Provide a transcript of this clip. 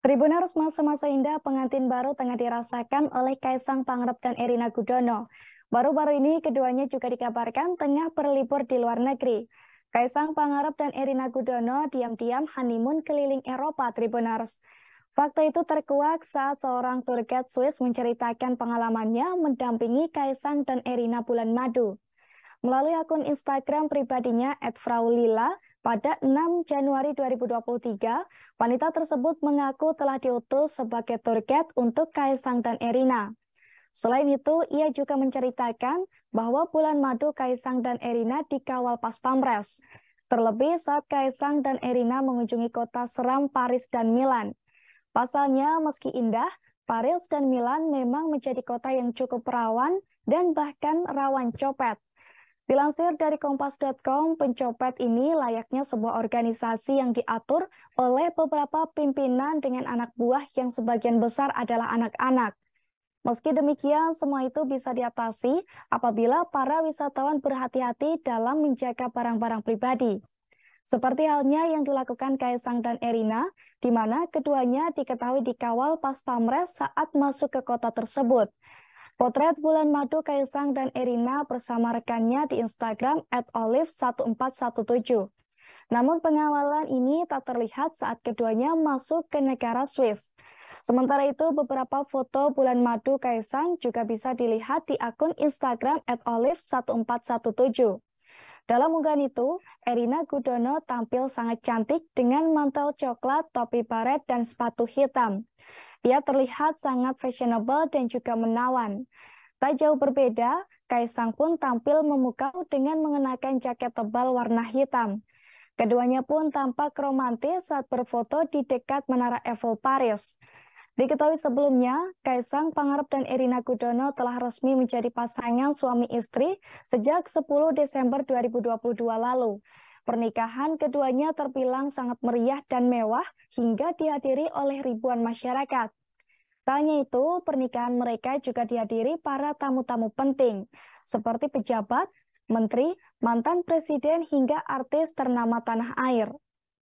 Tribuners masa-masa indah pengantin baru tengah dirasakan oleh Kaisang Pangarep dan Erina Gudono. Baru-baru ini keduanya juga dikabarkan tengah berlibur di luar negeri. Kaisang Pangarep dan Erina Gudono diam-diam honeymoon keliling Eropa Tribuners. Fakta itu terkuak saat seorang tour guide Swiss menceritakan pengalamannya mendampingi Kaisang dan Erina bulan madu. Melalui akun Instagram pribadinya @fraulila, pada 6 Januari 2023, wanita tersebut mengaku telah diutus sebagai turket untuk Kaisang dan Erina. Selain itu, ia juga menceritakan bahwa bulan madu Kaisang dan Erina dikawal pas pamres. Terlebih saat Kaisang dan Erina mengunjungi kota seram Paris dan Milan. Pasalnya, meski indah, Paris dan Milan memang menjadi kota yang cukup rawan dan bahkan rawan copet. Dilansir dari Kompas.com, pencopet ini layaknya sebuah organisasi yang diatur oleh beberapa pimpinan dengan anak buah yang sebagian besar adalah anak-anak. Meski demikian, semua itu bisa diatasi apabila para wisatawan berhati-hati dalam menjaga barang-barang pribadi. Seperti halnya yang dilakukan Kaisang dan Erina, di mana keduanya diketahui dikawal pas pamres saat masuk ke kota tersebut. Potret bulan madu Kaisang dan Erina bersama rekannya di Instagram at olive1417. Namun pengawalan ini tak terlihat saat keduanya masuk ke negara Swiss. Sementara itu, beberapa foto bulan madu Kaisang juga bisa dilihat di akun Instagram at olive1417. Dalam unggahan itu, Erina Gudono tampil sangat cantik dengan mantel coklat, topi baret, dan sepatu hitam. Ia terlihat sangat fashionable dan juga menawan. Tak jauh berbeda, Kaisang pun tampil memukau dengan mengenakan jaket tebal warna hitam. Keduanya pun tampak romantis saat berfoto di dekat Menara Eiffel Paris. Diketahui sebelumnya, Kaisang Pangarep dan Erina Gudono telah resmi menjadi pasangan suami istri sejak 10 Desember 2022 lalu. Pernikahan keduanya terbilang sangat meriah dan mewah hingga dihadiri oleh ribuan masyarakat. Tanya itu, pernikahan mereka juga dihadiri para tamu-tamu penting, seperti pejabat, menteri, mantan presiden, hingga artis ternama tanah air.